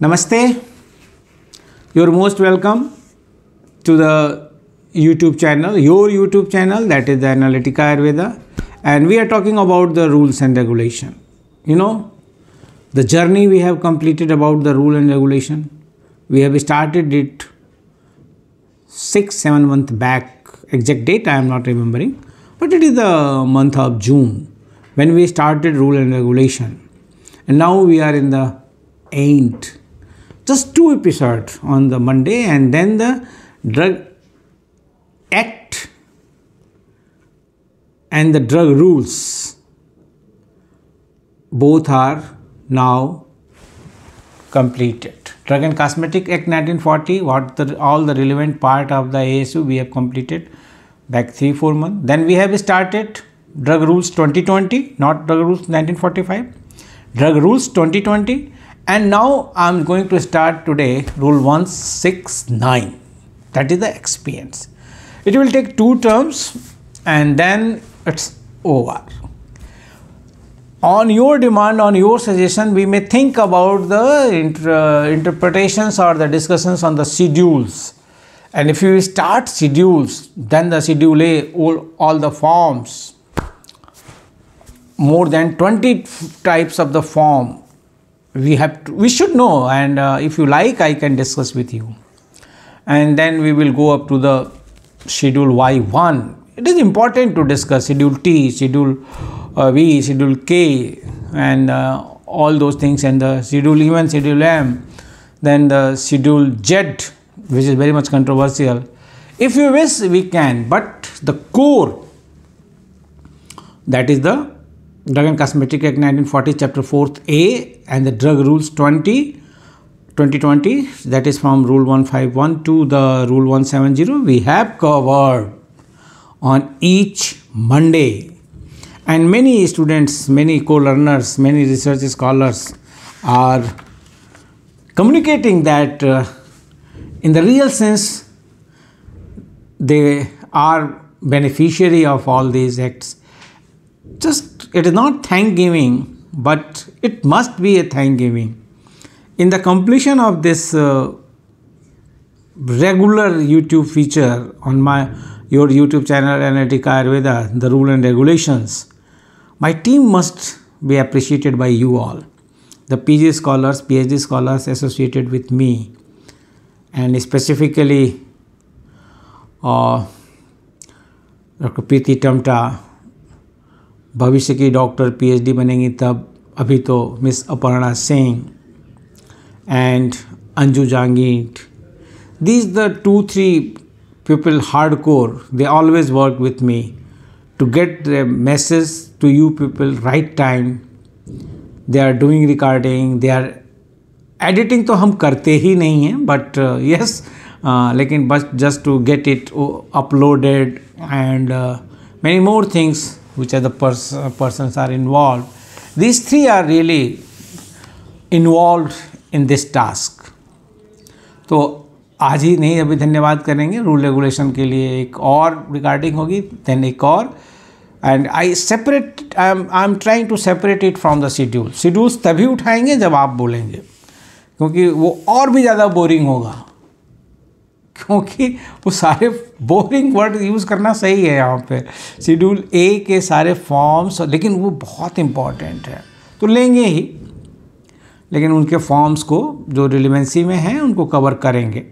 Namaste. You're most welcome to the YouTube channel, your YouTube channel, that is the Analytica Ayurveda. And we are talking about the rules and regulation. You know, the journey we have completed about the rule and regulation. We have started it six, seven months back. Exact date I am not remembering. But it is the month of June when we started rule and regulation. And now we are in the eighth just two episodes on the Monday and then the drug act and the drug rules both are now completed. Drug and Cosmetic Act 1940 what the, all the relevant part of the ASU we have completed back 3-4 months. Then we have started drug rules 2020 not drug rules 1945 drug rules 2020 and now I'm going to start today rule 169 that is the experience it will take two terms and then it's over on your demand on your suggestion we may think about the inter uh, interpretations or the discussions on the schedules and if you start schedules then the schedule all, all the forms more than 20 types of the form we have to, we should know and uh, if you like i can discuss with you and then we will go up to the schedule y1 it is important to discuss schedule t schedule uh, v schedule k and uh, all those things and the schedule even schedule m then the schedule z which is very much controversial if you wish we can but the core that is the Drug and Cosmetic Act 1940, Chapter 4th A, and the Drug Rules 20, 2020, that is from Rule 151 to the Rule 170, we have covered on each Monday. And many students, many co learners, many research scholars are communicating that uh, in the real sense they are beneficiary of all these acts. Just it is not thanksgiving, but it must be a thanksgiving. In the completion of this uh, regular YouTube feature on my your YouTube channel Analytica Ayurveda, the rule and regulations, my team must be appreciated by you all, the PG scholars, PhD scholars associated with me, and specifically uh, Dr. Tamta, भविष्य की doctor PhD बनेंगी तब अभी तो miss Aparna Singh and Anju Jangid these the two three people hardcore they always work with me to get the message to you people right time they are doing recording they are editing तो हम करते ही नहीं हैं but yes uh, uh, लेकिन बस just to get it uploaded and many more things which are the pers persons are involved. These three are really involved in this task. तो आज ही नहीं अभी धन्यवाद करेंगे रूल रेगुलेशन के लिए एक और रिगार्डिंग होगी देन एक और and I separate I am I am trying to separate it from the schedule schedules तभी उठाएंगे जब आप बोलेंगे क्योंकि वो और भी ज़्यादा बोरिंग होगा क्योंकि वो सारे बोरिंग वर्ड यूज़ करना सही है यहाँ पे शेड्यूल ए के सारे फॉर्म्स लेकिन वो बहुत इम्पॉर्टेंट है तो लेंगे ही लेकिन उनके फॉर्म्स को जो रिलीवेंसी में हैं उनको कवर करेंगे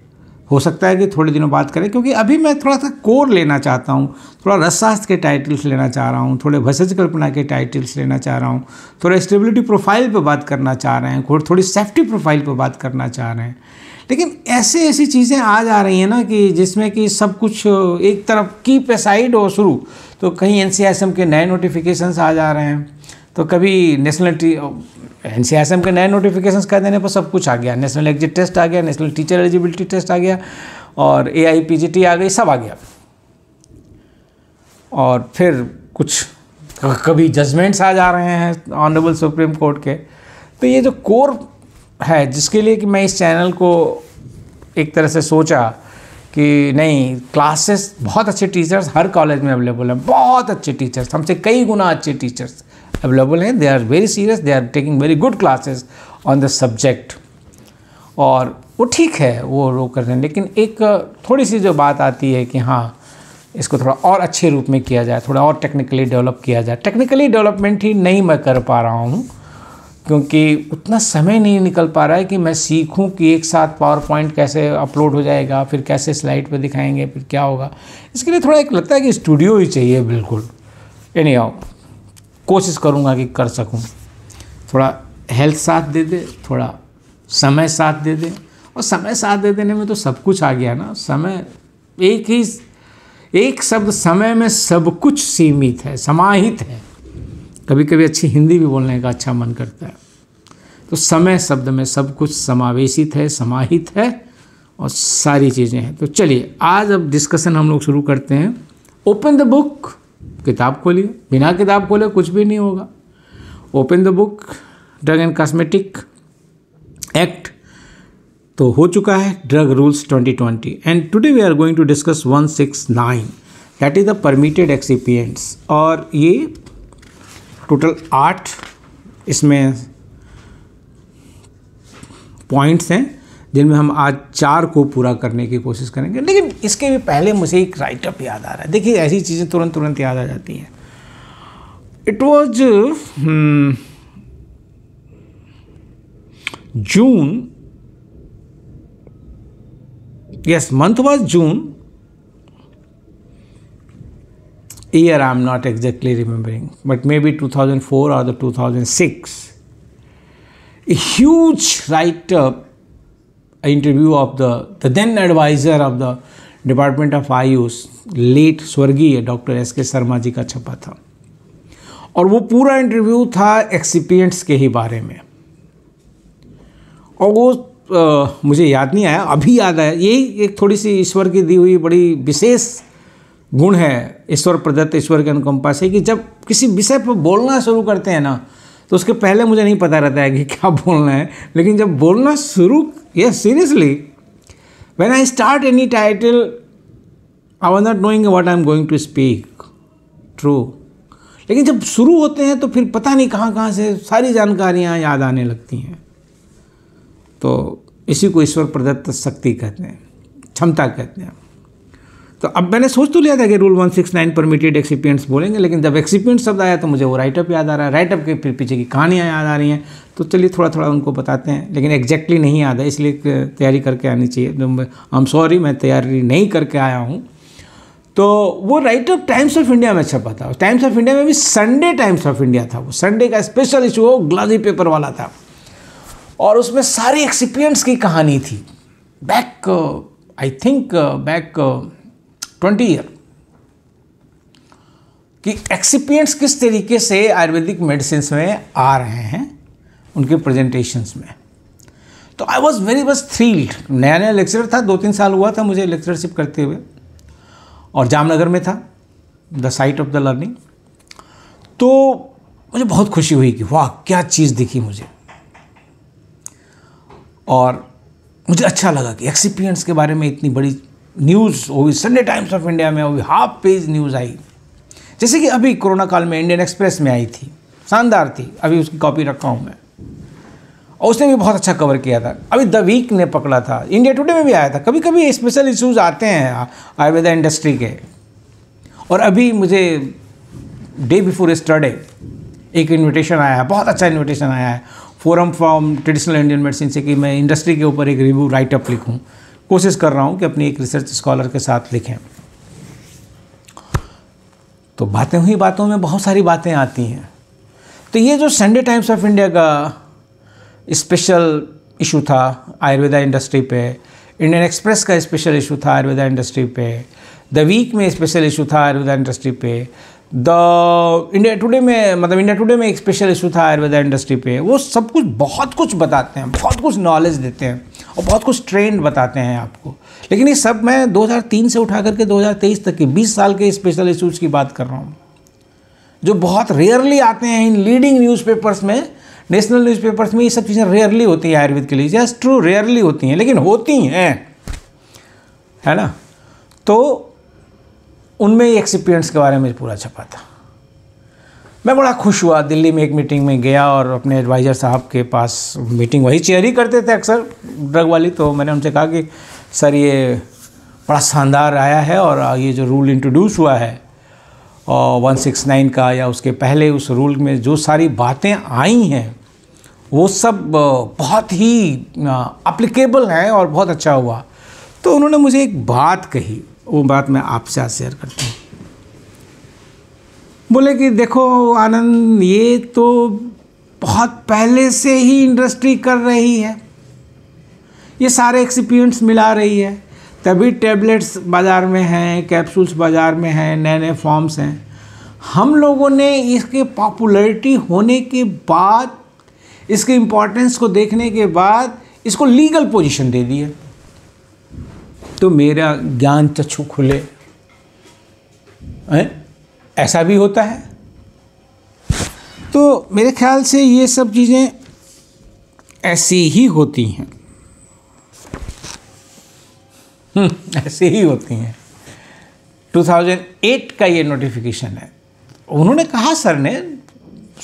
हो सकता है कि थोड़े दिनों बात करें क्योंकि अभी मैं थोड़ा सा कोर लेना चाहता हूँ थोड़ा रसशास्त्र के टाइटल्स लेना चाह रहा हूँ थोड़े भसज कल्पना के टाइटल्स लेना चाह रहा हूँ थोड़ा स्टेबिलिटी प्रोफाइल पर बात करना चाह रहे हैं थोड़ी सेफ्टी प्रोफाइल पर बात करना चाह रहे हैं लेकिन ऐसे ऐसी चीज़ें आ जा रही हैं ना कि जिसमें कि सब कुछ एक तरफ की पे और हो शुरू तो कहीं एन के नए नोटिफिकेशंस आ जा रहे हैं तो कभी नेशनल एन के नए नोटिफिकेशंस कर देने पर सब कुछ आ गया नेशनल एग्जिट टेस्ट आ गया नेशनल टीचर एलिजिबिलिटी टेस्ट आ गया और ए आई पी जी टी आ गई सब आ गया और फिर कुछ कभी जजमेंट्स आ जा रहे हैं ऑनरेबल सुप्रीम कोर्ट के तो ये जो कोर है जिसके लिए कि मैं इस चैनल को एक तरह से सोचा कि नहीं क्लासेस बहुत अच्छे टीचर्स हर कॉलेज में अवेलेबल हैं बहुत अच्छे टीचर्स हमसे कई गुना अच्छे टीचर्स अवेलेबल हैं they are very serious they are taking very good classes on the subject और वो ठीक है वो रो कर रहे हैं लेकिन एक थोड़ी सी जो बात आती है कि हाँ इसको थोड़ा और अच्छे रूप में किया जाए थोड़ा और टेक्निकली डेवलप किया जाए टेक्निकली डेवलपमेंट ही नहीं मैं कर पा रहा हूँ क्योंकि उतना समय नहीं निकल पा रहा है कि मैं सीखूं कि एक साथ पावर पॉइंट कैसे अपलोड हो जाएगा फिर कैसे स्लाइड पर दिखाएंगे फिर क्या होगा इसके लिए थोड़ा एक लगता है कि स्टूडियो ही चाहिए बिल्कुल एनी आओ कोशिश करूँगा कि कर सकूँ थोड़ा हेल्थ साथ दे दे थोड़ा समय साथ दे दे और समय साथ दे देने में तो सब कुछ आ गया ना समय एक ही एक शब्द समय में सब कुछ सीमित है समाहित है कभी कभी अच्छी हिंदी भी बोलने का अच्छा मन करता है तो समय शब्द में सब कुछ समावेशित है समाहित है और सारी चीज़ें हैं तो चलिए आज अब डिस्कशन हम लोग शुरू करते हैं ओपन द बुक किताब खोलिए बिना किताब खोले कुछ भी नहीं होगा open the book drug and cosmetic act तो हो चुका है drug rules 2020 and today we are going to discuss 169 that is the permitted excipients और ये टोटल आठ इसमें पॉइंट्स हैं जिनमें हम आज चार को पूरा करने की कोशिश करेंगे लेकिन इसके भी पहले मुझे एक राइटअप याद आ रहा है देखिए ऐसी चीज़ें तुरंत तुरंत याद आ जाती हैं it was June yes month was June year I'm not exactly remembering, but maybe 2004 or the 2006, a huge write-up interview of the, the then advisor of the department of Ayush late स्वर्गीय डॉक्टर एस के शर्मा जी का छपा था और वो पूरा interview था एक्सिपियंट्स के ही बारे में और वो आ, मुझे याद नहीं आया अभी याद आया यही एक थोड़ी सी ईश्वर की दी हुई बड़ी विशेष गुण है ईश्वर प्रदत्त ईश्वर के अनुकंपा से कि जब किसी विषय पर बोलना शुरू करते हैं ना तो उसके पहले मुझे नहीं पता रहता है कि क्या बोलना है लेकिन जब बोलना शुरू ये seriously when I start any title I was not knowing what I am going to speak true लेकिन जब शुरू होते हैं तो फिर पता नहीं कहाँ कहाँ से सारी जानकारियाँ याद आने लगती हैं तो इसी को ईश्वर प्रदत्त शक्ति कहते हैं क्षमता कहते हैं तो अब मैंने सोच तो लिया था कि रूल 169 परमिटेड एक्सीपियंट्स बोलेंगे लेकिन जब एक्सीपियंट शब्द आया तो मुझे वो राइटअप याद आ रहा है राइटअप के फिर पीछे की कहानियाँ याद आ रही हैं तो चलिए थोड़ा थोड़ा उनको बताते हैं लेकिन एग्जैक्टली नहीं याद है इसलिए तैयारी करके आनी चाहिए आई एम सॉरी मैं तैयारी नहीं करके आया हूँ तो वो राइटअप टाइम्स ऑफ इंडिया में छपा था टाइम्स ऑफ इंडिया में भी संडे टाइम्स ऑफ इंडिया था वो संडे का स्पेशल इशू वो ग्लाजी पेपर वाला था और उसमें सारी एक्सीपियंट्स की कहानी थी back I think back twenty year कि एक्सीपियंट्स किस तरीके से आयुर्वेदिक मेडिसिन में आ रहे हैं उनके प्रेजेंटेशंस में तो I was very much thrilled नया नया लेक्चर था दो तीन साल हुआ था मुझे लेक्चरशिप करते हुए और जामनगर में था the site of the learning तो मुझे बहुत खुशी हुई कि वाह क्या चीज़ दिखी मुझे और मुझे अच्छा लगा कि एक्सीपियंट्स के बारे में इतनी बड़ी न्यूज़ भी संडे टाइम्स ऑफ इंडिया में भी हाफ पेज न्यूज़ आई जैसे कि अभी कोरोना काल में इंडियन एक्सप्रेस में आई थी शानदार थी अभी उसकी कॉपी रखा हूँ मैं और उसने भी बहुत अच्छा कवर किया था अभी द वीक ने पकड़ा था इंडिया टुडे में भी आया था कभी कभी स्पेशल इशूज आते हैं आयुर्वेदा इंडस्ट्री के और अभी मुझे डे बिफोर स्टर्डे एक इन्विटेशन आया है बहुत अच्छा इन्विटेशन आया है forum from traditional Indian medicine से कि मैं इंडस्ट्री के ऊपर एक रिव्यू राइटअप लिखूँ कोशिश कर रहा हूँ कि अपनी एक रिसर्च स्कॉलर के साथ लिखें तो बातें हुई बातों में बहुत सारी बातें आती हैं तो ये जो संडे टाइम्स ऑफ इंडिया का स्पेशल इशू था आयुर्वेदा इंडस्ट्री पे इंडियन एक्सप्रेस का स्पेशल इशू था आयुर्वेदा इंडस्ट्री पे द वीक में स्पेशल इशू था आयुर्वेदा इंडस्ट्री पे द इंडिया टुडे में मतलब इंडिया टुडे में एक स्पेशल इशू था आयुर्वेदा इंडस्ट्री पे वो सब कुछ बहुत कुछ बताते हैं बहुत कुछ नॉलेज देते हैं और बहुत कुछ ट्रेंड बताते हैं आपको लेकिन ये सब मैं 2003 से उठा करके 2023 तक के 20 साल के स्पेशल इशूज़ की बात कर रहा हूँ जो बहुत रेयरली आते हैं इन लीडिंग न्यूज़पेपर्स में नेशनल न्यूज़पेपर्स में ये सब चीज़ें रेयरली होती हैं आयुर्वेद के लिए जस्ट ट्रू रेयरली होती हैं लेकिन होती हैं है ना तो उनमें एक्सपीरियंस के बारे में पूरा छपा था मैं बड़ा खुश हुआ दिल्ली में एक मीटिंग में गया और अपने एडवाइज़र साहब के पास मीटिंग वही चेयर ही करते थे अक्सर ड्रग वाली तो मैंने उनसे कहा कि सर ये बड़ा शानदार आया है और ये जो रूल इंट्रोड्यूस हुआ है और नाइन का या उसके पहले उस रूल में जो सारी बातें आई हैं वो सब बहुत ही अप्लीकेबल हैं और बहुत अच्छा हुआ तो उन्होंने मुझे एक बात कही वो बात मैं आपसे आज शेयर करती हूँ बोले कि देखो आनंद ये तो बहुत पहले से ही इंडस्ट्री कर रही है ये सारे एक्सपीरियंस मिला रही है तभी टैबलेट्स बाज़ार में हैं कैप्सूल्स बाज़ार में हैं नए नए फॉर्म्स हैं हम लोगों ने इसके पॉपुलैरिटी होने के बाद इसके इम्पोर्टेंस को देखने के बाद इसको लीगल पोजीशन दे दी है तो मेरा ज्ञान चक्षु तो खुले हैं ऐसा भी होता है तो मेरे ख्याल से ये सब चीज़ें ऐसी ही होती हैं ऐसे ही होती हैं 2008 हम्म, का ये नोटिफिकेशन है उन्होंने कहा सर ने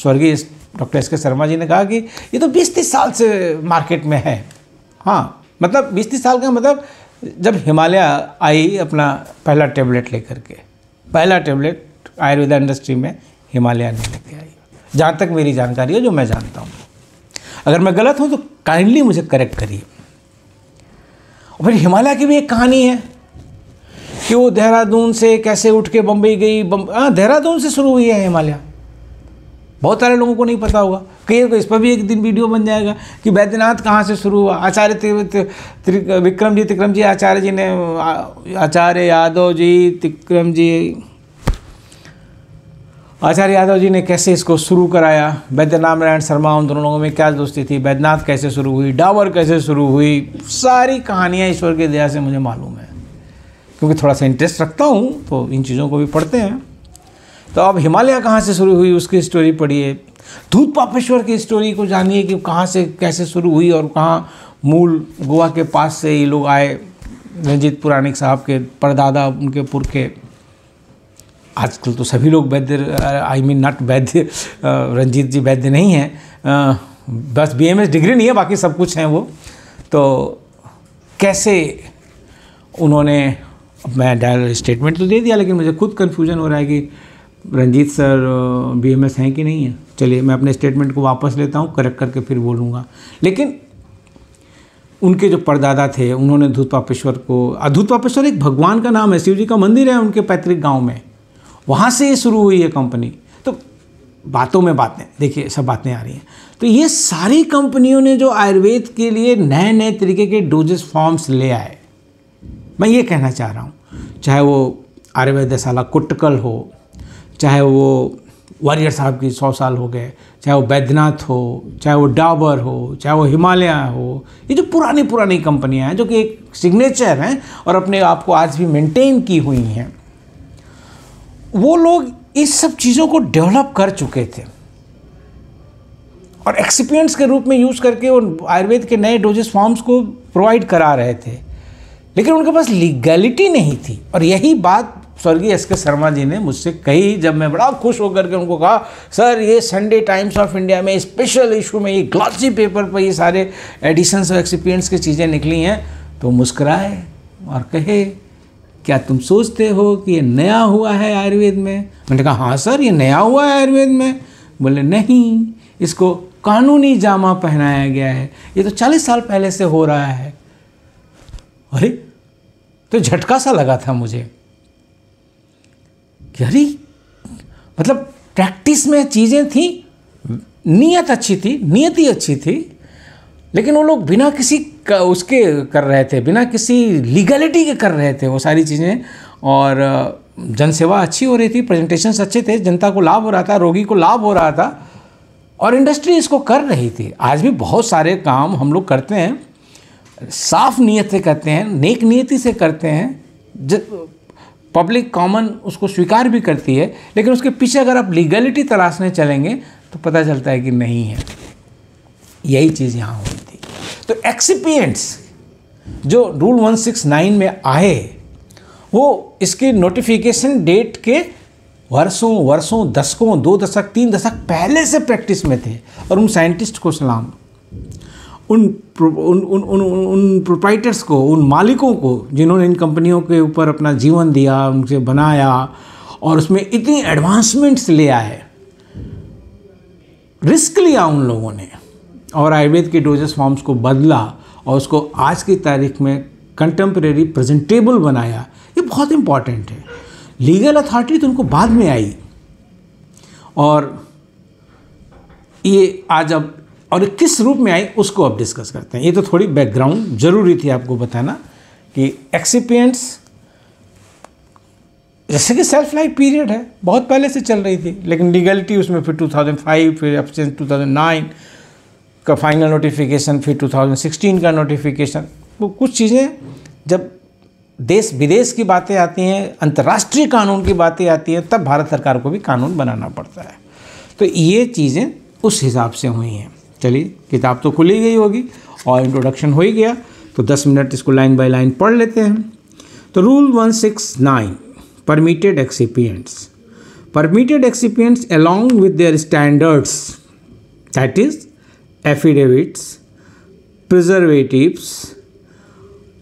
स्वर्गीय डॉक्टर एस के शर्मा जी ने कहा कि ये तो 20-30 साल से मार्केट में है हाँ मतलब 20-30 साल का मतलब जब हिमालय आई अपना पहला टेबलेट लेकर के पहला टेबलेट आयुर्वेदा इंडस्ट्री में नहीं लेके आई जहाँ तक मेरी जानकारी है जो मैं जानता हूँ अगर मैं गलत हूँ तो काइंडली मुझे करेक्ट करिए और फिर हिमालय की भी एक कहानी है कि वो देहरादून से कैसे उठ के बम्बई गई हाँ देहरादून से शुरू हुई है हिमालय बहुत सारे लोगों को नहीं पता होगा कई इस पर भी एक दिन वीडियो बन जाएगा कि बैद्यनाथ कहाँ से शुरू हुआ आचार्य विक्रम जी तिक्रम जी आचार्य जी ने आचार्य यादव जी तिक्रम जी आचार्य यादव जी ने कैसे इसको शुरू कराया वैद्यनाथ नारायण शर्मा उन दोनों लोगों में क्या दोस्ती थी वैद्यनाथ कैसे शुरू हुई डावर कैसे शुरू हुई सारी कहानियाँ ईश्वर की दया से मुझे मालूम है क्योंकि थोड़ा सा इंटरेस्ट रखता हूँ तो इन चीज़ों को भी पढ़ते हैं तो अब हिमालय कहाँ से शुरू हुई उसकी स्टोरी पढ़िए धूत पापेश्वर की स्टोरी को जानिए कि कहाँ से कैसे शुरू हुई और कहाँ मूल गोवा के पास से ये लोग आए रंजीत पुराणिक साहब के परदादा उनके पुरखे आजकल तो सभी लोग वैद्य आई मीन नॉट वैद्य रंजीत जी वैद्य नहीं हैं बस बी एम एस डिग्री नहीं है बाकी सब कुछ हैं वो तो कैसे उन्होंने मैं डायल स्टेटमेंट तो दे दिया लेकिन मुझे खुद कन्फ्यूजन हो रहा है कि Ranjit sir B M S हैं कि नहीं है चलिए मैं अपने स्टेटमेंट को वापस लेता हूँ करेक्ट करके फिर बोलूँगा लेकिन उनके जो परदादा थे उन्होंने धूत पापेश्वर को अधूत पापेश्वर एक भगवान का नाम है शिव जी का मंदिर है उनके पैतृक गांव में वहाँ से ये शुरू हुई है कंपनी तो बातों में बातें देखिए सब बातें आ रही हैं तो ये सारी कंपनियों ने जो आयुर्वेद के लिए नए नए तरीके के डोजेस फॉर्म्स ले आए मैं ये कहना चाह रहा हूँ चाहे वो आयुर्वेदशाला कुटकल हो चाहे वो वॉरियर साहब की सौ साल हो गए चाहे वो बैद्यनाथ हो चाहे वो डाबर हो चाहे वो हिमालय हो ये जो पुरानी पुरानी कंपनियाँ हैं जो कि एक सिग्नेचर हैं और अपने आप को आज भी मेंटेन की हुई हैं वो लोग इस सब चीज़ों को डेवलप कर चुके थे और एक्सपीरियंस के रूप में यूज़ करके उन आयुर्वेद के नए डोजेस फॉर्म्स को प्रोवाइड करा रहे थे लेकिन उनके पास लीगैलिटी नहीं थी और यही बात स्वर्गीय एस के शर्मा जी ने मुझसे कही जब मैं बड़ा खुश होकर के उनको कहा सर ये संडे टाइम्स ऑफ इंडिया में स्पेशल इशू में ये ग्लॉसी पेपर पर ये सारे एडिशंस और एक्सपीरियंस की चीज़ें निकली हैं तो मुस्कराए और कहे क्या तुम सोचते हो कि ये नया हुआ है आयुर्वेद में मैंने कहा हाँ सर ये नया हुआ है आयुर्वेद में बोले नहीं इसको कानूनी जामा पहनाया गया है ये तो चालीस साल पहले से हो रहा है अरे तो झटका सा लगा था मुझे अरे मतलब प्रैक्टिस में चीज़ें थी नीयत अच्छी थी ही अच्छी थी लेकिन वो लोग बिना किसी उसके कर रहे थे बिना किसी लीगलिटी के कर रहे थे वो सारी चीज़ें और जनसेवा अच्छी हो रही थी प्रेजेंटेशन अच्छे थे जनता को लाभ हो रहा था रोगी को लाभ हो रहा था और इंडस्ट्री इसको कर रही थी आज भी बहुत सारे काम हम लोग करते हैं साफ नीयत से करते हैं नेक नीयति से करते हैं पब्लिक कॉमन उसको स्वीकार भी करती है लेकिन उसके पीछे अगर आप लीगलिटी तलाशने चलेंगे तो पता चलता है कि नहीं है यही चीज़ यहाँ हो तो एक्सीपियंट्स जो रूल 169 में आए वो इसकी नोटिफिकेशन डेट के वर्षों वर्षों दशकों दो दशक तीन दशक पहले से प्रैक्टिस में थे और उन साइंटिस्ट को सलाम उन उन उन उन, उन प्रोप्राइटर्स को उन मालिकों को जिन्होंने इन कंपनियों के ऊपर अपना जीवन दिया उनसे बनाया और उसमें इतनी एडवांसमेंट्स ले आए रिस्क लिया उन लोगों ने और आयुर्वेद के डोजेस फॉर्म्स को बदला और उसको आज की तारीख में कंटेम्प्रेरी प्रेजेंटेबल बनाया ये बहुत इम्पॉर्टेंट है लीगल अथॉरिटी तो उनको बाद में आई और ये आज अब और किस रूप में आई उसको अब डिस्कस करते हैं ये तो थोड़ी बैकग्राउंड जरूरी थी आपको बताना कि एक्सीपियंट्स जैसे कि सेल्फ लाइफ पीरियड है बहुत पहले से चल रही थी लेकिन लीगलिटी उसमें फिर 2005 फिर अब टू का फाइनल नोटिफिकेशन फिर 2016 का नोटिफिकेशन वो कुछ चीज़ें जब देश विदेश की बातें आती हैं अंतर्राष्ट्रीय कानून की बातें आती हैं तब भारत सरकार को भी कानून बनाना पड़ता है तो ये चीज़ें उस हिसाब से हुई हैं चलिए किताब तो खुली गई होगी और इंट्रोडक्शन हो ही गया तो दस मिनट इसको लाइन बाय लाइन पढ़ लेते हैं तो rule one six nine permitted excipients permitted excipients along with their standards that is affidavits anti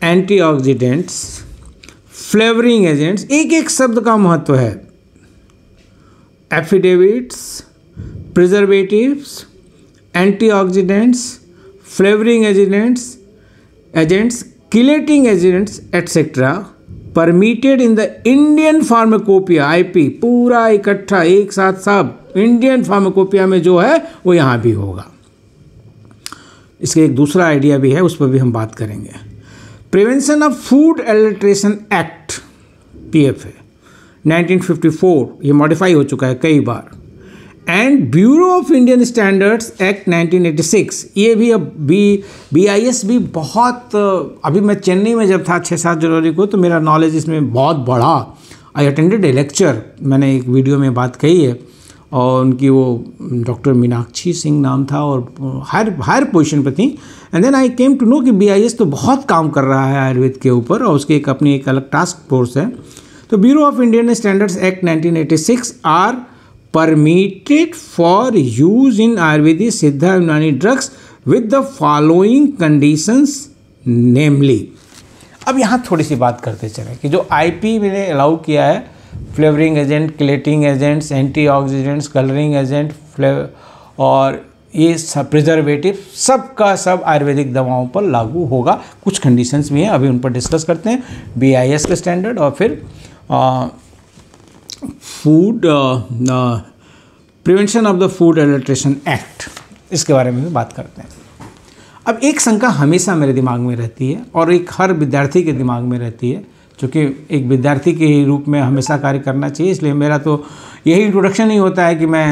antioxidants flavouring agents एक एक शब्द का महत्व है affidavits preservatives antioxidants flavouring agents agents chelating agents etcetera permitted in the Indian pharmacopoeia IP पूरा इकट्ठा एक साथ सब इंडियन फार्माकोपिया में जो है वो यहाँ भी होगा इसके एक दूसरा आइडिया भी है उस पर भी हम बात करेंगे prevention of food adulteration act PFA 1954 ये मॉडिफाई हो चुका है कई बार and bureau of Indian standards act 1986 ये भी अब बी बी आई एस भी बहुत अभी मैं चेन्नई में जब था छः सात जनवरी को तो मेरा नॉलेज इसमें बहुत बढ़ा आई अटेंडेड ए लेक्चर मैंने एक वीडियो में बात कही है और उनकी वो डॉक्टर मीनाक्षी सिंह नाम था और हायर हायर पोजिशन पर थी and then I came to know कि बी तो बहुत काम कर रहा है आयुर्वेद के ऊपर और उसकी एक अपनी एक अलग टास्क फोर्स है तो bureau of Indian standards act 1986 are permitted for use in Ayurvedic Siddha Unani drugs with the following conditions namely अब यहाँ थोड़ी सी बात करते चले कि जो आईपी मैंने अलाउ किया है flavouring agent chelating agents anti oxidants colouring agent फ्लेव और ये सब प्रिजर्वेटिव सब का सब आयुर्वेदिक दवाओं पर लागू होगा कुछ कंडीशंस भी हैं अभी उन पर डिस्कस करते हैं बीआईएस का स्टैंडर्ड और फिर food prevention of the food adulteration act इसके बारे में भी बात करते हैं अब एक शंका हमेशा मेरे दिमाग में रहती है और एक हर विद्यार्थी के दिमाग में रहती है चूँकि एक विद्यार्थी के ही रूप में हमेशा कार्य करना चाहिए इसलिए मेरा तो यही इंट्रोडक्शन ही होता है कि मैं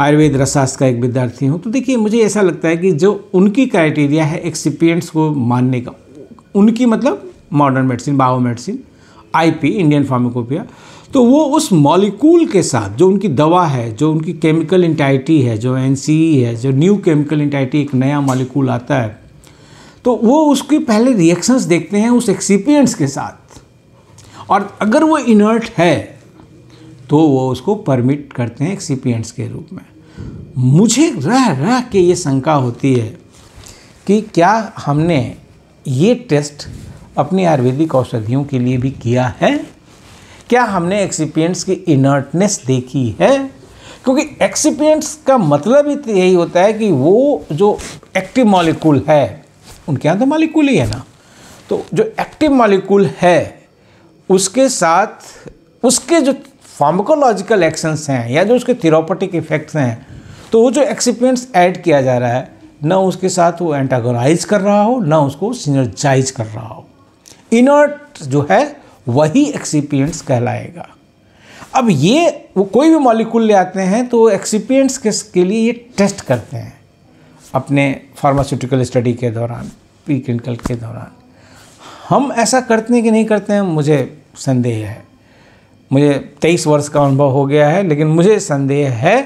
आयुर्वेद रसास्त्र का एक विद्यार्थी हूँ तो देखिए मुझे ऐसा लगता है कि जो उनकी क्राइटेरिया है एक्सिपियंट्स को मानने का उनकी मतलब modern medicine bio medicine IP Indian pharmacopoeia तो वो उस मॉलिक्यूल के साथ जो उनकी दवा है जो उनकी केमिकल इंटाइटी है जो एन e है जो न्यू केमिकल इंटाइटी एक नया मॉलिक्यूल आता है तो वो उसकी पहले रिएक्शंस देखते हैं उस एक्सीपियंट्स के साथ और अगर वो इनर्ट है तो वो उसको परमिट करते हैं एक्सीपियंट्स के रूप में मुझे रह रह के ये शंका होती है कि क्या हमने ये टेस्ट अपनी आयुर्वेदिक औषधियों के लिए भी किया है क्या हमने एक्सीपियंट्स की इनर्टनेस देखी है क्योंकि एक्सीपियंट्स का मतलब ही तो यही होता है कि वो जो एक्टिव मॉलिक्यूल है उनके यहाँ तो मालिकूल ही है ना तो जो एक्टिव मालिकूल है उसके साथ उसके जो फार्मकोलॉजिकल एक्शंस हैं या जो उसके थेरापेटिक इफेक्ट्स हैं तो वो जो एक्सिपियंट्स ऐड किया जा रहा है ना उसके साथ वो एंटागोनाइज कर रहा हो ना उसको सिनर्जाइज कर रहा हो इनर्ट जो है वही एक्सीपियंट्स कहलाएगा अब ये वो कोई भी मॉलिक्यूल ले आते हैं तो एक्सिपियंट्स के लिए ये टेस्ट करते हैं अपने फार्मास्यूटिकल स्टडी के दौरान प्री क्लिनिकल के दौरान हम ऐसा करते हैं कि नहीं करते हैं मुझे संदेह है मुझे तेईस वर्ष का अनुभव हो गया है लेकिन मुझे संदेह है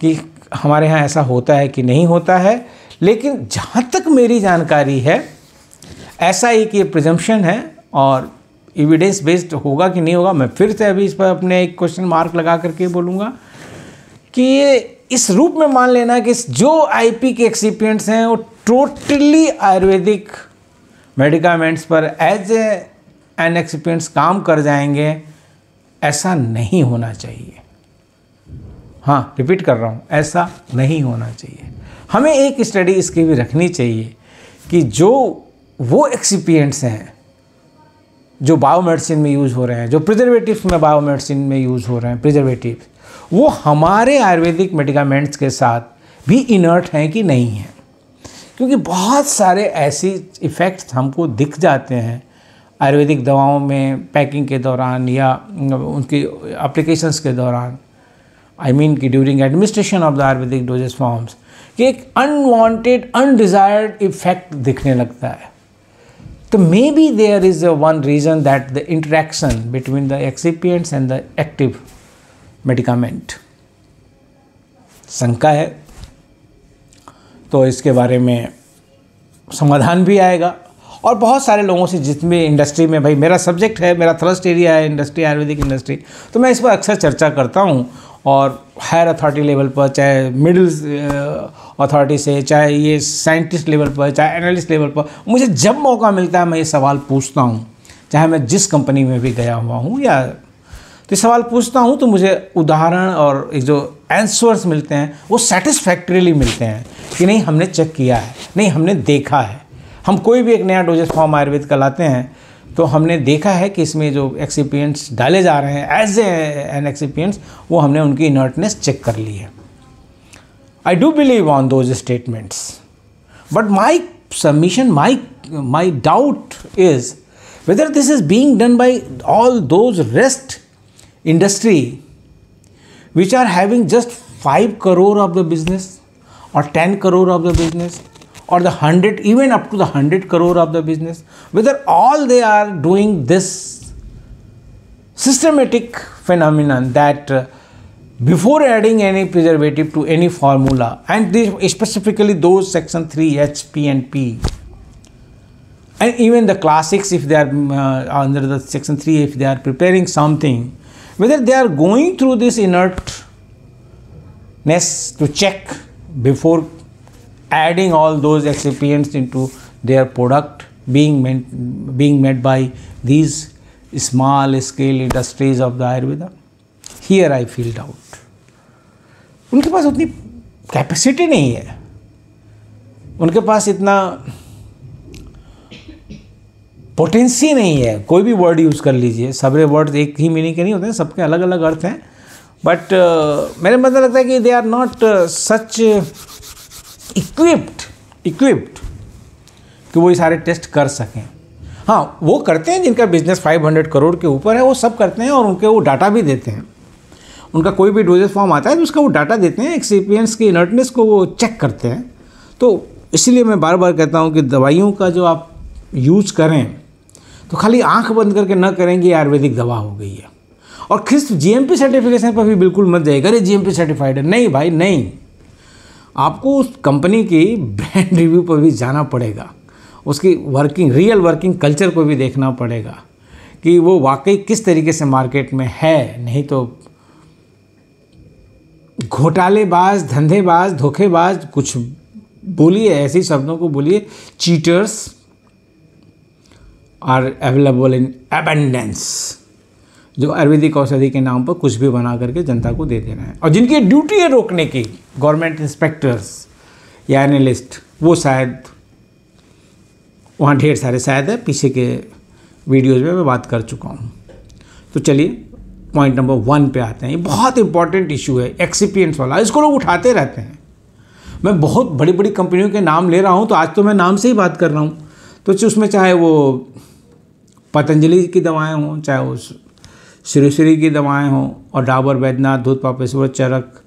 कि हमारे यहाँ ऐसा होता है कि नहीं होता है लेकिन जहाँ तक मेरी जानकारी है ऐसा एक ये प्रजम्पन है और एविडेंस बेस्ड होगा कि नहीं होगा मैं फिर से अभी इस पर अपने एक क्वेश्चन मार्क लगा करके बोलूँगा कि ये इस रूप में मान लेना कि जो आईपी के एक्सीपियंट्स हैं वो टोटली आयुर्वेदिक मेडिकामेंट्स पर एज ए एन एक्सिपियंट्स काम कर जाएंगे ऐसा नहीं होना चाहिए हाँ रिपीट कर रहा हूँ ऐसा नहीं होना चाहिए हमें एक स्टडी इसकी भी रखनी चाहिए कि जो वो एक्सिपियंट्स हैं जो बायोमेडिसिन में यूज़ हो रहे हैं जो प्रिजर्वेटिव में बायोमेडिसिन में यूज़ हो रहे हैं प्रिजर्वेटिव वो हमारे आयुर्वेदिक मेडिकामेंट्स के साथ भी इनर्ट हैं कि नहीं हैं क्योंकि बहुत सारे ऐसे इफ़ेक्ट्स हमको दिख जाते हैं आयुर्वेदिक दवाओं में पैकिंग के दौरान या उनकी अप्लीकेशंस के दौरान आई मीन कि during administration of the Ayurvedic doses forms कि एक अनवांटेड अनडिज़ायर्ड इफेक्ट दिखने लगता है तो maybe there is one reason that the interaction between the excipients and the active medicament शंका है तो इसके बारे में समाधान भी आएगा और बहुत सारे लोगों से जितने इंडस्ट्री में भाई मेरा सब्जेक्ट है मेरा थ्रस्ट एरिया है इंडस्ट्री आयुर्वेदिक इंडस्ट्री तो मैं इस पर अक्सर चर्चा करता हूँ और हायर अथॉरिटी लेवल पर चाहे मिडिल अथॉरिटी uh, से चाहे ये साइंटिस्ट लेवल पर चाहे एनालिस्ट लेवल पर मुझे जब मौका मिलता है मैं ये सवाल पूछता हूँ चाहे मैं जिस कंपनी में भी गया हुआ हूँ या तो सवाल पूछता हूँ तो मुझे उदाहरण और जो आंसर्स मिलते हैं वो सेटिस्फैक्ट्रीली मिलते हैं कि नहीं हमने चेक किया है नहीं हमने देखा है हम कोई भी एक नया डोजेस फॉर्म आयुर्वेद का लाते हैं तो हमने देखा है कि इसमें जो एक्सीपियंट्स डाले जा रहे हैं एज एन एक्सीपियंट्स वो हमने उनकी इनर्टनेस चेक कर ली है I do believe on those statements but my submission my my doubt is whether this is being done by all those rest industry which are having just 5 crore of the business or 10 crore of the business or the 100 even up to the 100 crore of the business whether all they are doing this systematic phenomenon that uh, before adding any preservative to any formula and this specifically those section 3 h p and p and even the classics if they are uh, under the section 3 if they are preparing something whether they are going through this inertness to check before adding all those excipients into their product being meant, being made by these small scale industries of the Ayurveda. Here I feel doubt. उनके पास उतनी capacity नहीं है उनके पास इतना potency नहीं है कोई भी वर्ड यूज़ कर लीजिए सबरे वर्ड एक ही मीनिंग के नहीं होते हैं सबके अलग अलग अर्थ हैं बट uh, मेरे मतलब लगता है कि they are not such equipped equipped कि वो ये सारे टेस्ट कर सकें हाँ वो करते हैं जिनका बिजनेस 500 करोड़ के ऊपर है वो सब करते हैं और उनके वो डाटा भी देते हैं उनका कोई भी डोजेस फॉर्म आता है तो उसका वो डाटा देते हैं एक्सिपियंस की इनर्टनेस को वो चेक करते हैं तो इसलिए मैं बार बार कहता हूँ कि दवाइयों का जो आप यूज करें तो खाली आंख बंद करके न करेंगे आयुर्वेदिक दवा हो गई है और ख्रिस्त जीएमपी सर्टिफिकेशन पर भी बिल्कुल मत जाएगा अरे जीएमपी सर्टिफाइड है नहीं भाई नहीं आपको उस कंपनी की ब्रांड रिव्यू पर भी जाना पड़ेगा उसकी वर्किंग रियल वर्किंग कल्चर को भी देखना पड़ेगा कि वो वाकई किस तरीके से मार्केट में है नहीं तो घोटालेबाज धंधेबाज धोखेबाज कुछ बोलिए ऐसे शब्दों को बोलिए cheaters are available in abundance जो आयुर्वेदिक औषधि के नाम पर कुछ भी बना करके जनता को दे दे रहे हैं और जिनकी ड्यूटी है रोकने की गवर्नमेंट इंस्पेक्टर्स या एनालिस्ट वो शायद वहाँ ढेर सारे शायद है पीछे के वीडियोज़ में मैं बात कर चुका हूँ तो चलिए पॉइंट नंबर वन पे आते हैं ये बहुत इंपॉर्टेंट इशू है एक्सीपियंस वाला इसको लोग उठाते रहते हैं मैं बहुत बड़ी बड़ी कंपनियों के नाम ले रहा हूँ तो आज तो मैं नाम से ही बात कर रहा हूँ तो उसमें चाहे वो पतंजलि की दवाएं हों चाहे उस श्री श्री की दवाएं हों और डाबर वैद्यनाथ धूत पापेश्वर चरक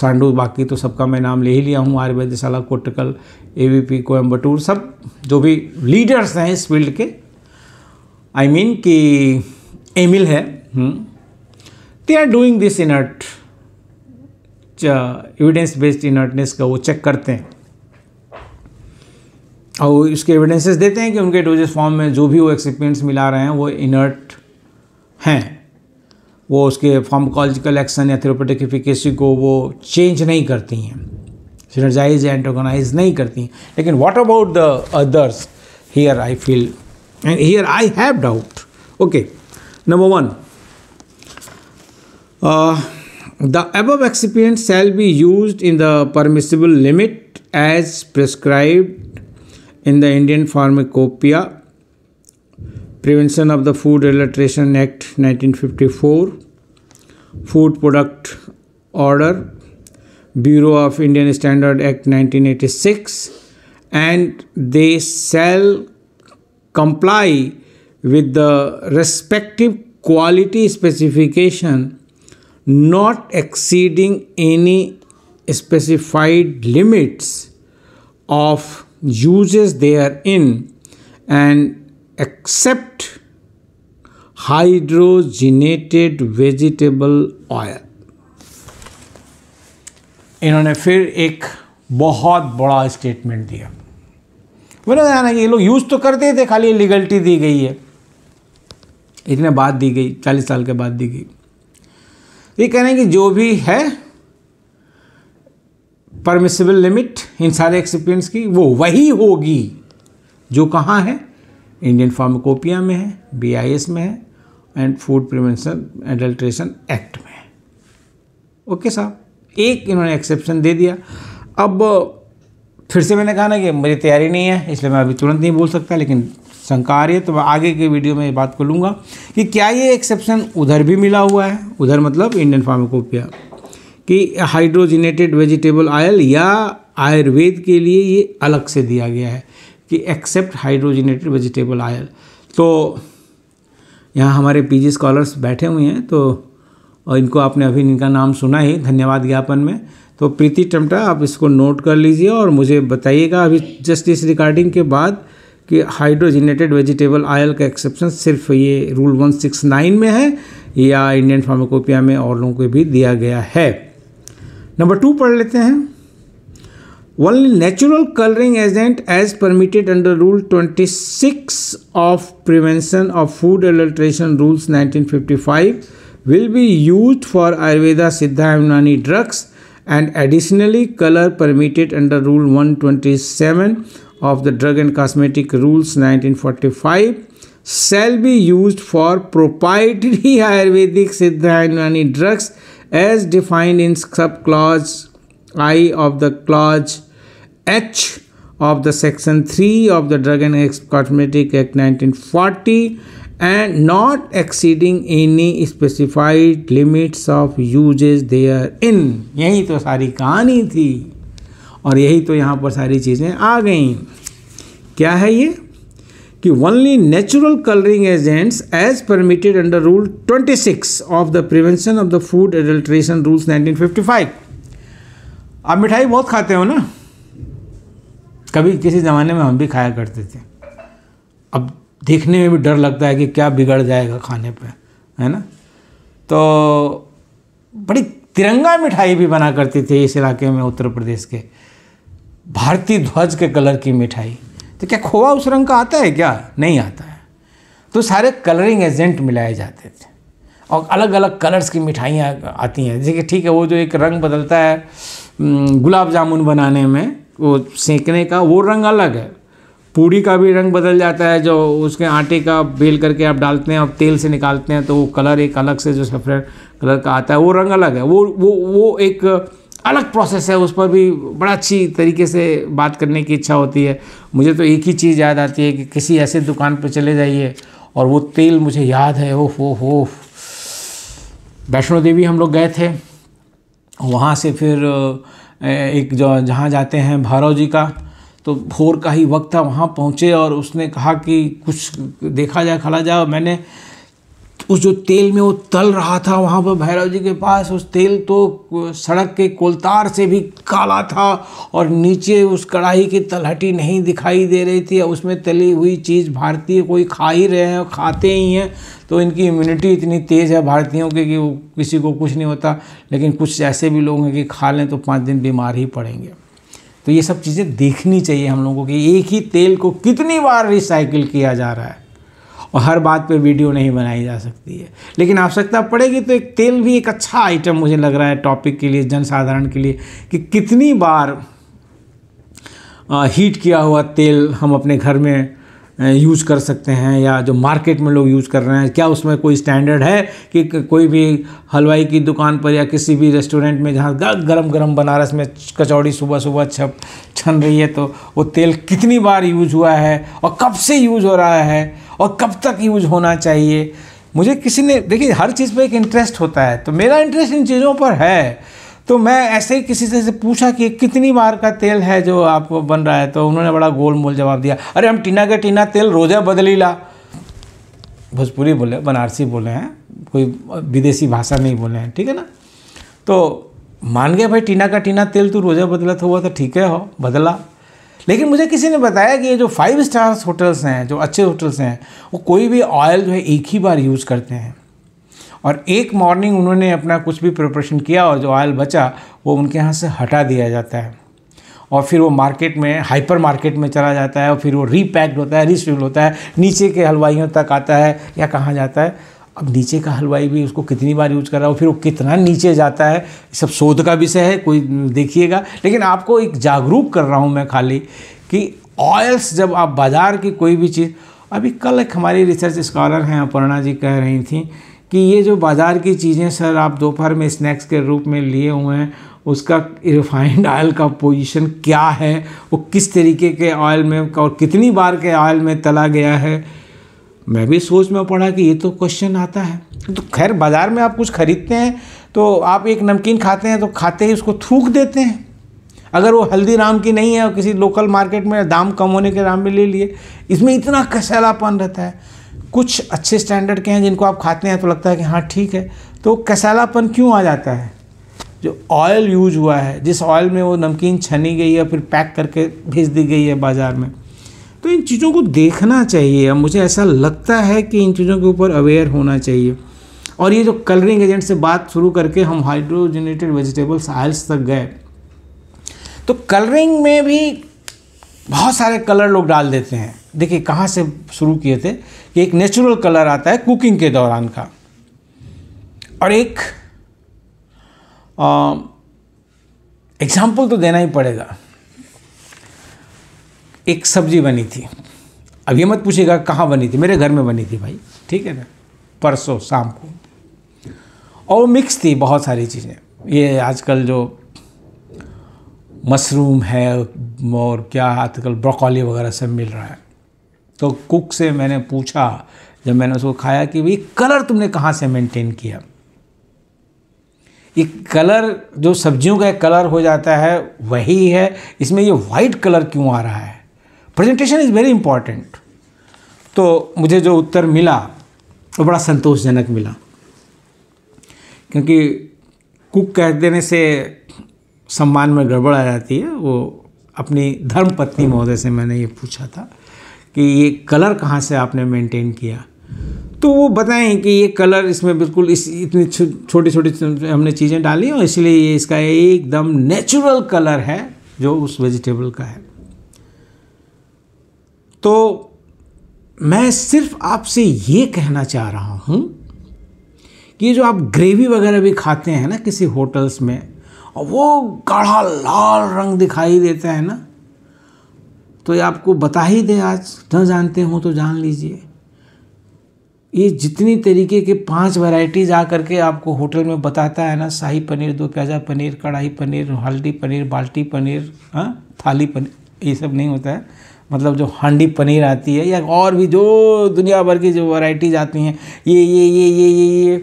सांडू बाकी तो सबका मैं नाम ले ही लिया हूँ Ayurvedashala Kottakkal A V P Coimbatore सब जो भी लीडर्स हैं इस फील्ड के आई I मीन mean कि एमिल है they are doing this inert evidence based inertness का वो चेक करते हैं और इसके एविडेंसेस देते हैं कि उनके डोजेस फॉर्म में जो भी वो एक्सिपियंट्स मिला रहे हैं वो इनर्ट हैं वो उसके फार्मकोलॉजिकल एक्शन या थेरोपेटिक को वो चेंज नहीं करती हैं सिनर्जाइज एंटोगनाइज नहीं करती हैं लेकिन what about the others here I feel and here I have doubt okay number one the above experience shall be use in the permissible limit as prescribe in the Indian Pharmacopoeia, Prevention of the Food Adulteration Act 1954, Food Product Order, Bureau of Indian Standard Act 1986, and they shall comply with the respective quality specification not exceeding any specified limits of uses therein and accept hydrogenated vegetable oil इन्होंने फिर एक बहुत बड़ा statement दिया मैंने ध्यान ये लोग यूज़ तो करते थे खाली लीगलिटी दी गई है इतने बात दी गई चालीस साल के बाद दी गई ये कह रहे हैं कि जो भी है परमिसिबल लिमिट इन सारे एक्सिपियंट्स की वो वही होगी जो कहाँ है इंडियन फार्माकोपिया में है बी में है and food prevention adulteration act में है ओके साहब एक इन्होंने एक्सेप्शन दे दिया अब फिर से मैंने कहा ना कि मेरी तैयारी नहीं है इसलिए मैं अभी तुरंत नहीं बोल सकता लेकिन शंका है तो मैं आगे के वीडियो में ये बात कर लूँगा कि क्या ये एक्सेप्शन उधर भी मिला हुआ है उधर मतलब इंडियन फार्माकोपिया कि हाइड्रोजिनेटेड वेजिटेबल ऑयल या आयुर्वेद के लिए ये अलग से दिया गया है कि एक्सेप्ट हाइड्रोजिनेटेड वेजिटेबल ऑयल तो यहाँ हमारे पीजी स्कॉलर्स बैठे हुए हैं तो और इनको आपने अभी इनका नाम सुना ही धन्यवाद ज्ञापन में तो प्रीति टमटा आप इसको नोट कर लीजिए और मुझे बताइएगा अभी जस्ट इस रिकॉर्डिंग के बाद कि हाइड्रोजिनेटेड वेजिटेबल ऑयल का एक्सेप्शन सिर्फ ये रूल 169 में है या इंडियन फार्माकोपिया में और लोगों को भी दिया गया है नंबर टू पढ़ लेते हैं one natural colouring agent as permitted under rule 26 of prevention of food adulteration rules 1955 will be use for Ayurveda Siddha Unani drugs and additionally colour permitted under rule 127 of the drug and cosmetic rules 1945 shall be use for proprietary Ayurvedic Siddha Unani drugs as defined in subclause I of the clause H of the section 3 of the Drug and Ex Cosmetic Act 1940 and not exceeding any specified limits of uses therein यही तो सारी कहानी थी और यही तो यहाँ पर सारी चीज़ें आ गई क्या है ये कि only natural colouring agents as permitted under rule 26 of the prevention of the food adulteration rules 1955 आप मिठाई बहुत खाते हो ना कभी किसी ज़माने में हम भी खाया करते थे अब देखने में भी डर लगता है कि क्या बिगड़ जाएगा खाने पे है ना तो बड़ी तिरंगा मिठाई भी बना करते थे इस इलाके में उत्तर प्रदेश के भारतीय ध्वज के कलर की मिठाई तो क्या खोआ उस रंग का आता है क्या नहीं आता है तो सारे कलरिंग एजेंट मिलाए जाते थे और अलग अलग कलर्स की मिठाइयाँ आती हैं जैसे कि ठीक है वो जो एक रंग बदलता है गुलाब जामुन बनाने में वो सेंकने का वो रंग अलग है पूड़ी का भी रंग बदल जाता है जो उसके आटे का बेल करके आप डालते हैं और तेल से निकालते हैं तो वो कलर एक अलग से जो सफ़ेद कलर का आता है वो रंग अलग है वो वो वो एक अलग प्रोसेस है उस पर भी बड़ा अच्छी तरीके से बात करने की इच्छा होती है मुझे तो एक ही चीज़ याद आती है कि किसी ऐसे दुकान पर चले जाइए और वो तेल मुझे याद है ओह हो हो वैष्णो देवी हम लोग गए थे वहाँ से फिर एक जो जहाँ जाते हैं भैरव जी का तो भोर का ही वक्त था वहाँ पहुँचे और उसने कहा कि कुछ देखा जाए खाला जाए मैंने उस जो तेल में वो तल रहा था वहाँ पर भैरव जी के पास उस तेल तो सड़क के कोलतार से भी काला था और नीचे उस कढ़ाई की तलहटी नहीं दिखाई दे रही थी और उसमें तली हुई चीज़ भारतीय कोई खा ही रहे हैं खाते ही हैं तो इनकी इम्यूनिटी इतनी तेज़ है भारतीयों की कि वो किसी को कुछ नहीं होता लेकिन कुछ ऐसे भी लोग हैं कि खा लें तो पाँच दिन बीमार ही पड़ेंगे तो ये सब चीज़ें देखनी चाहिए हम लोगों को कि एक ही तेल को कितनी बार रिसाइकिल किया जा रहा है और हर बात पे वीडियो नहीं बनाई जा सकती है लेकिन आवश्यकता पड़ेगी तो एक तेल भी एक अच्छा आइटम मुझे लग रहा है टॉपिक के लिए जनसाधारण के लिए कि कितनी बार हीट किया हुआ तेल हम अपने घर में यूज़ कर सकते हैं या जो मार्केट में लोग यूज़ कर रहे हैं क्या उसमें कोई स्टैंडर्ड है कि कोई भी हलवाई की दुकान पर या किसी भी रेस्टोरेंट में जहाँ गरम गरम बनारस में कचौड़ी सुबह सुबह छप छन रही है तो वो तेल कितनी बार यूज़ हुआ है और कब से यूज़ हो रहा है और कब तक यूज होना चाहिए मुझे किसी ने देखिए हर चीज़ पे एक इंटरेस्ट होता है तो मेरा इंटरेस्ट इन चीज़ों पर है तो मैं ऐसे ही किसी से पूछा कि कितनी बार का तेल है जो आप बन रहा है तो उन्होंने बड़ा गोल मोल जवाब दिया अरे हम टीना का टीना तेल रोज़ा बदली ला भोजपुरी बोले बनारसी बोले हैं कोई विदेशी भाषा नहीं बोले हैं ठीक है ना तो मान गए भाई टीना का टीना तेल तो रोज़ा बदला तो हुआ तो ठीक है हो बदला लेकिन मुझे किसी ने बताया कि ये जो फाइव स्टार्स होटल्स हैं जो अच्छे होटल्स हैं वो कोई भी ऑयल जो है एक ही बार यूज़ करते हैं और एक मॉर्निंग उन्होंने अपना कुछ भी प्रिपरेशन किया और जो ऑयल बचा वो उनके यहाँ से हटा दिया जाता है और फिर वो मार्केट में हाइपर मार्केट में चला जाता है और फिर वो रीपैक्ड होता है रीस्टोल होता है नीचे के हलवाइयों तक आता है या कहाँ जाता है अब नीचे का हलवाई भी उसको कितनी बार यूज कर रहा हो फिर वो कितना नीचे जाता है सब शोध का विषय है कोई देखिएगा लेकिन आपको एक जागरूक कर रहा हूँ मैं खाली कि ऑयल्स जब आप बाज़ार की कोई भी चीज़ अभी कल एक हमारी रिसर्च स्कॉलर हैं अपर्णा जी कह रही थी कि ये जो बाज़ार की चीज़ें सर आप दोपहर में स्नैक्स के रूप में लिए हुए हैं उसका रिफाइंड ऑयल का पोजीशन क्या है वो किस तरीके के ऑयल में और कितनी बार के ऑयल में तला गया है मैं भी सोच में पड़ा कि ये तो क्वेश्चन आता है तो खैर बाज़ार में आप कुछ ख़रीदते हैं तो आप एक नमकीन खाते हैं तो खाते ही उसको थूक देते हैं अगर वो हल्दीराम की नहीं है और किसी लोकल मार्केट में दाम कम होने के नाम में ले लिए इसमें इतना कसैलापन रहता है कुछ अच्छे स्टैंडर्ड के हैं जिनको आप खाते हैं तो लगता है कि हाँ ठीक है तो कसैलापन क्यों आ जाता है जो ऑयल यूज हुआ है जिस ऑयल में वो नमकीन छनी गई है फिर पैक करके भेज दी गई है बाज़ार में तो इन चीज़ों को देखना चाहिए अब मुझे ऐसा लगता है कि इन चीज़ों के ऊपर अवेयर होना चाहिए और ये जो कलरिंग एजेंट से बात शुरू करके हम हाइड्रोजनेटेड वेजिटेबल्स आयल्स तक गए तो कलरिंग में भी बहुत सारे कलर लोग डाल देते हैं देखिए कहाँ से शुरू किए थे कि एक नेचुरल कलर आता है कुकिंग के दौरान का और एक एग्ज़ाम्पल तो देना ही पड़ेगा एक सब्जी बनी थी अब ये मत पूछेगा कहाँ बनी थी मेरे घर में बनी थी भाई ठीक है ना परसों शाम को और मिक्स थी बहुत सारी चीज़ें ये आजकल जो मशरूम है और क्या आजकल ब्रोकोली वगैरह सब मिल रहा है तो कुक से मैंने पूछा जब मैंने उसको खाया कि भाई कलर तुमने कहाँ से मेंटेन किया ये कलर जो सब्जियों का कलर हो जाता है वही है इसमें ये वाइट कलर क्यों आ रहा है प्रेजेंटेशन इज़ वेरी इंपॉर्टेंट तो मुझे जो उत्तर मिला वो बड़ा संतोषजनक मिला क्योंकि कुक कह देने से सम्मान में गड़बड़ आ जाती है वो अपनी धर्म पत्नी महोदय से मैंने ये पूछा था कि ये कलर कहाँ से आपने मेंटेन किया तो वो बताएं कि ये कलर इसमें बिल्कुल इस इतनी छोटी छोटी हमने चीज़ें डाली और इसलिए ये इसका एकदम नेचुरल कलर है जो उस वेजिटेबल का है तो मैं सिर्फ आपसे ये कहना चाह रहा हूँ कि जो आप ग्रेवी वगैरह भी खाते हैं ना किसी होटल्स में और वो गाढ़ा लाल रंग दिखाई देता है ना तो ये आपको बता ही दे आज न जानते हो तो जान लीजिए ये जितनी तरीके के पांच वैरायटीज आ करके आपको होटल में बताता है ना शाही पनीर दो प्याजा पनीर कढ़ाई पनीर हल्दी पनीर बाल्टी पनीर हाँ थाली पनीर ये सब नहीं होता है मतलब जो हांडी पनीर आती है या और भी जो दुनिया भर की जो वैरायटीज आती हैं ये ये ये ये ये ये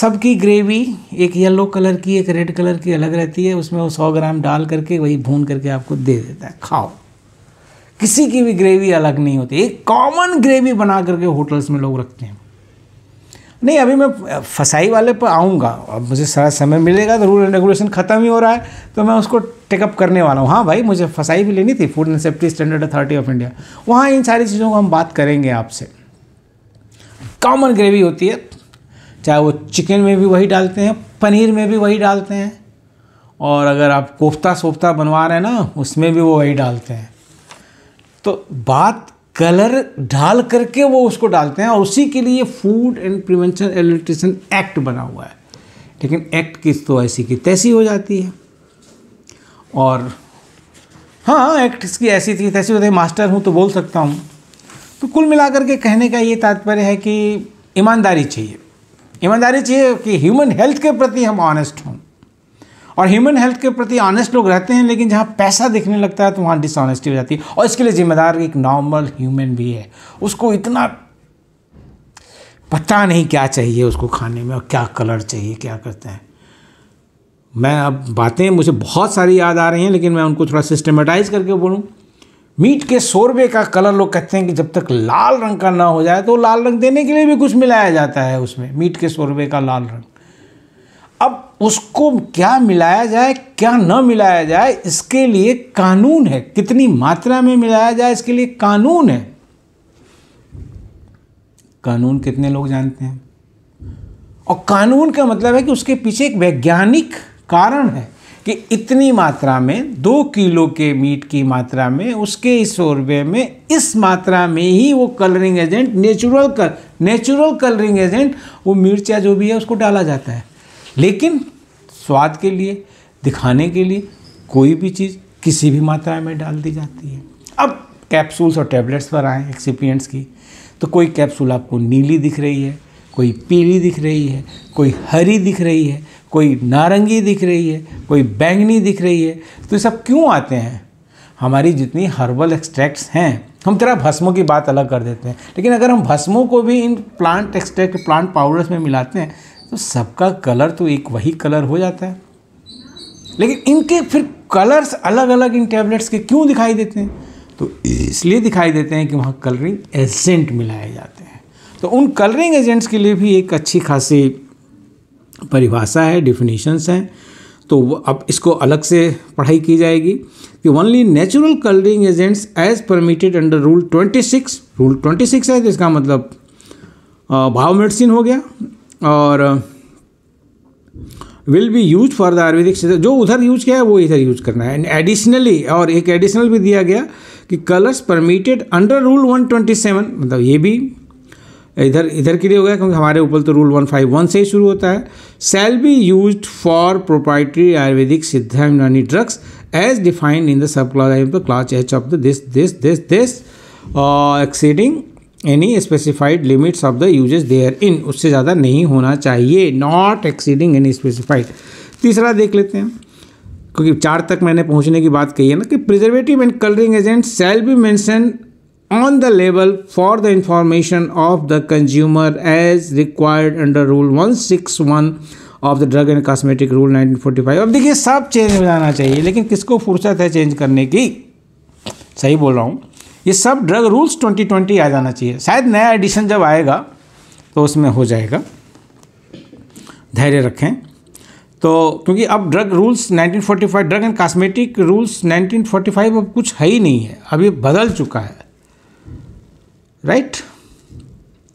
सबकी ग्रेवी एक येलो कलर की एक रेड कलर की अलग रहती है उसमें वो सौ ग्राम डाल करके वही भून करके आपको दे देता है खाओ किसी की भी ग्रेवी अलग नहीं होती एक कॉमन ग्रेवी बना करके होटल्स में लोग रखते हैं नहीं अभी मैं फसाई वाले पर आऊँगा अब मुझे सारा समय मिलेगा तो रूल एंड रेगुलेशन ख़त्म ही हो रहा है तो मैं उसको टेकअप करने वाला हूँ हाँ भाई मुझे फसाई भी लेनी थी food and safety standard authority of India वहाँ इन सारी चीज़ों को हम बात करेंगे आपसे कॉमन ग्रेवी होती है चाहे वो चिकन में भी वही डालते हैं पनीर में भी वही डालते हैं और अगर आप कोफ्ता सोफ्ता बनवा रहे हैं ना उसमें भी वो वही डालते हैं तो बात कलर ढाल करके वो उसको डालते हैं और उसी के लिए food and prevention adulteration act बना हुआ है लेकिन एक्ट किस तो ऐसी की तैसी हो जाती है और हाँ एक्ट की ऐसी थी तैसी होती है मास्टर हूँ तो बोल सकता हूँ तो कुल मिलाकर के कहने का ये तात्पर्य है कि ईमानदारी चाहिए ईमानदारी चाहिए कि ह्यूमन हेल्थ के प्रति हम ऑनेस्ट हों और ह्यूमन हेल्थ के प्रति ऑनेस्ट लोग रहते हैं लेकिन जहाँ पैसा दिखने लगता है तो वहाँ डिसऑनेस्टी हो जाती है और इसके लिए जिम्मेदार एक नॉर्मल ह्यूमन भी है उसको इतना पता नहीं क्या चाहिए उसको खाने में और क्या कलर चाहिए क्या करते हैं मैं अब बातें मुझे बहुत सारी याद आ रही हैं लेकिन मैं उनको थोड़ा सिस्टमेटाइज करके बोलूँ मीट के शोरबे का कलर लोग कहते हैं कि जब तक लाल रंग का ना हो जाए तो लाल रंग देने के लिए भी कुछ मिलाया जाता है उसमें मीट के शोरबे का लाल रंग अब उसको क्या मिलाया जाए क्या न मिलाया जाए इसके लिए कानून है कितनी मात्रा में मिलाया जाए इसके लिए कानून है कानून कितने लोग जानते हैं और कानून का मतलब है कि उसके पीछे एक वैज्ञानिक कारण है कि इतनी मात्रा में दो किलो के मीट की मात्रा में उसके इस शोरबे में इस मात्रा में ही वो कलरिंग एजेंट नेचुरल कल नेचुरल कलरिंग एजेंट वो मिर्चा जो भी है उसको डाला जाता है लेकिन स्वाद के लिए दिखाने के लिए कोई भी चीज़ किसी भी मात्रा में डाल दी जाती है अब कैप्सूल्स और टैबलेट्स पर आए एक्सीपियंट्स की तो कोई कैप्सूल आपको नीली दिख रही है कोई पीली दिख रही है कोई हरी दिख रही है कोई नारंगी दिख रही है कोई बैंगनी दिख रही है तो ये सब क्यों आते हैं हमारी जितनी हर्बल एक्सट्रैक्ट्स हैं हम तरह भस्मों की बात अलग कर देते हैं लेकिन अगर हम भस्मों को भी इन प्लांट एक्सट्रैक्ट प्लांट पाउडर्स में मिलाते हैं तो सबका कलर तो एक वही कलर हो जाता है लेकिन इनके फिर कलर्स अलग अलग इन टैबलेट्स के क्यों दिखाई देते हैं तो इसलिए दिखाई देते हैं कि वहाँ कलरिंग एजेंट मिलाए जाते हैं तो उन कलरिंग एजेंट्स के लिए भी एक अच्छी खासी परिभाषा है डिफिनीशंस हैं तो अब इसको अलग से पढ़ाई की जाएगी कि only natural colouring agents as permitted under rule 26 rule 26 है तो इसका मतलब भाव मेडिसिन हो गया और will be use for the Ayurvedic जो उधर यूज किया है वो इधर यूज करना है एंड एडिशनली और एक एडिशनल भी दिया गया कि कलर्स परमिटेड अंडर रूल 127 मतलब ये भी इधर इधर के लिए हो गया क्योंकि हमारे ऊपर तो रूल 151 से ही शुरू होता है shall be use for proprietary Ayurvedic Siddha Unani drugs as defined in the sub class I class H of the this this this this exceeding any specified limits of the uses therein उससे ज़्यादा नहीं होना चाहिए not exceeding any specified तीसरा देख लेते हैं क्योंकि चार तक मैंने पहुँचने की बात कही है ना कि preservative and colouring agent shall be mention on the लेवल for the information of the consumer as required under rule one six one of the drug and cosmetic rule nineteen forty five अब देखिए सब change हो जाना चाहिए लेकिन किसको फुर्सत है चेंज करने की सही बोल रहा हूँ ये सब ड्रग रूल्स 2020 आ जाना चाहिए शायद नया एडिशन जब आएगा तो उसमें हो जाएगा धैर्य रखें तो क्योंकि अब drug rules 1945 drug and cosmetic rules 1945 अब कुछ है ही नहीं है अभी बदल चुका है राइट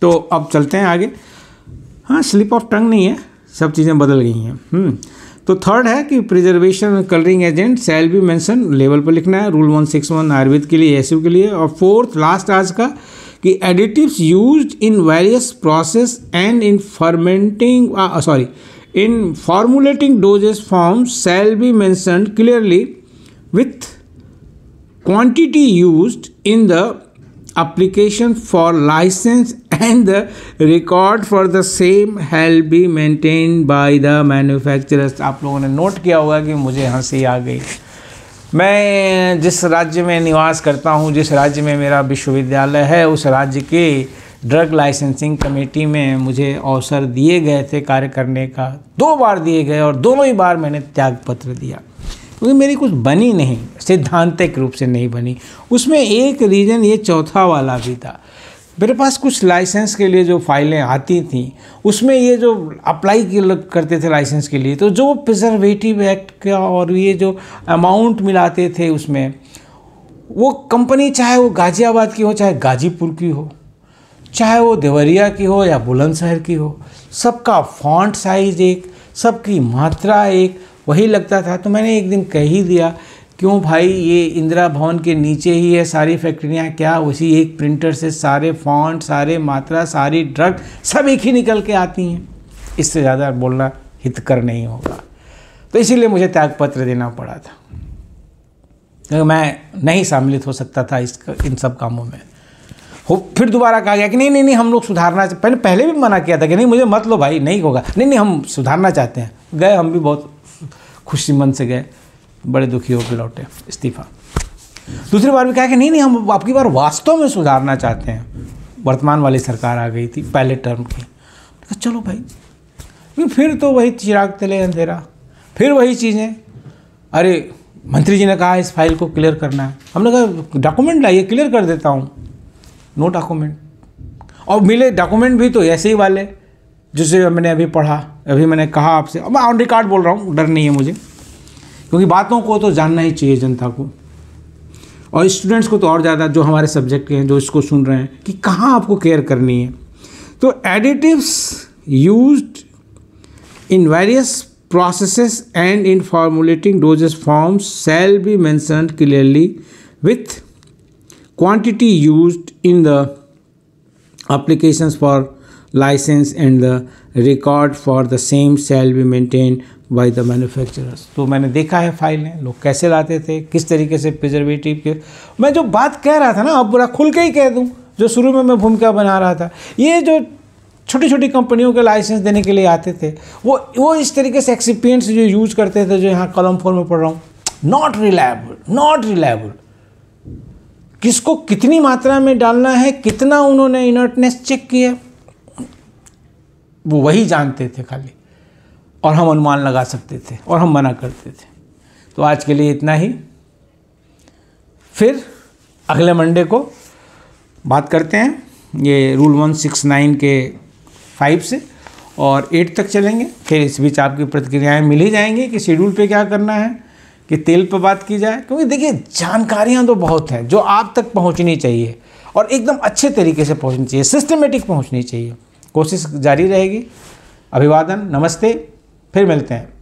तो अब चलते हैं आगे हाँ स्लिप ऑफ टंग नहीं है सब चीज़ें बदल गई हैं हम्म। तो थर्ड है कि preservation colouring agent shall be mention लेवल पर लिखना है rule one six one Ayurveda के लिए एस के लिए और फोर्थ लास्ट आज का कि additives use in various process and in fermenting sorry in formulating doses form shall be mention clearly with quantity use in the application for license and the record for the same shall be maintained by the manufacturers आप लोगों ने note किया होगा कि मुझे हंसी आ गई मैं जिस राज्य में निवास करता हूँ जिस राज्य में मेरा विश्वविद्यालय है उस राज्य के ड्रग लाइसेंसिंग कमेटी में मुझे अवसर दिए गए थे कार्य करने का दो बार दिए गए और दोनों ही बार मैंने त्यागपत्र दिया क्योंकि मेरी कुछ बनी नहीं सिद्धांतिक रूप से नहीं बनी उसमें एक रीज़न ये चौथा वाला भी था मेरे पास कुछ लाइसेंस के लिए जो फाइलें आती थी उसमें ये जो अप्लाई करते थे लाइसेंस के लिए तो जो प्रिजर्वेटिव एक्ट का और ये जो अमाउंट मिलाते थे उसमें वो कंपनी चाहे वो गाज़ियाबाद की हो चाहे गाज़ीपुर की हो चाहे वो देवरिया की हो या बुलंदशहर की हो सबका फॉन्ट साइज़ एक सबकी मात्रा एक वही लगता था तो मैंने एक दिन कह ही दिया क्यों भाई ये इंदिरा भवन के नीचे ही है सारी फैक्ट्रियाँ क्या उसी एक प्रिंटर से सारे फॉन्ट सारे मात्रा सारी ड्रग सब एक ही निकल के आती हैं इससे ज़्यादा बोलना हितकर नहीं होगा तो इसीलिए मुझे त्यागपत्र देना पड़ा था क्योंकि तो मैं नहीं सम्मिलित हो सकता था इस इन सब कामों में हो फिर दोबारा कहा गया कि नहीं नहीं नहीं हम लोग सुधारना पहले पहले भी मना किया था कि नहीं मुझे मत लो भाई नहीं होगा नहीं नहीं हम सुधारना चाहते हैं गए हम भी बहुत खुशी मन से गए बड़े दुखी होकर लौटे इस्तीफा दूसरी बार भी कहा कि नहीं नहीं हम आपकी बार वास्तव में सुधारना चाहते हैं वर्तमान वाली सरकार आ गई थी पहले टर्म की तो चलो भाई लेकिन फिर तो वही चिराग तले अंधेरा फिर वही चीज़ें अरे मंत्री जी ने कहा इस फाइल को क्लियर करना है हमने कहा डॉक्यूमेंट लाइए क्लियर कर देता हूँ नो डॉक्यूमेंट और मिले डॉक्यूमेंट भी तो ऐसे ही वाले जिसे मैंने अभी पढ़ा अभी मैंने कहा आपसे अब मैं ऑन रिकॉर्ड बोल रहा हूँ डर नहीं है मुझे क्योंकि बातों को तो जानना ही चाहिए जनता को और स्टूडेंट्स को तो और ज़्यादा जो हमारे सब्जेक्ट के हैं जो इसको सुन रहे हैं कि कहाँ आपको केयर करनी है तो additives use in various processes and in formulating doses forms shall be mention clearly with quantity use in the applications for license and the record for the same shall be maintained by the manufacturers तो मैंने देखा है फाइलें लोग कैसे लाते थे किस तरीके से प्रिजर्वेटिव के मैं जो बात कह रहा था ना अब बुरा खुल के ही कह दूँ जो शुरू में मैं भूमिका बना रहा था ये जो छोटी छोटी कंपनियों के लाइसेंस देने के लिए आते थे वो वो इस तरीके से एक्सिपियंट्स जो यूज करते थे जो यहाँ कलम फोर में पढ़ रहा हूँ नॉट रिलायबल नॉट रिलायबल किसको कितनी मात्रा में डालना है कितना उन्होंने इनर्टनेस चेक किया वो वही जानते थे खाली और हम अनुमान लगा सकते थे और हम मना करते थे तो आज के लिए इतना ही फिर अगले मंडे को बात करते हैं ये रूल वन सिक्स नाइन के फाइव से और एट तक चलेंगे फिर इस बीच आपकी प्रतिक्रियाएं मिल ही जाएंगी कि शेड्यूल पे क्या करना है कि तेल पर बात की जाए क्योंकि देखिए जानकारियां तो बहुत हैं जो आप तक पहुंचनी चाहिए और एकदम अच्छे तरीके से पहुंचनी चाहिए सिस्टमेटिक पहुंचनी चाहिए कोशिश जारी रहेगी अभिवादन नमस्ते फिर मिलते हैं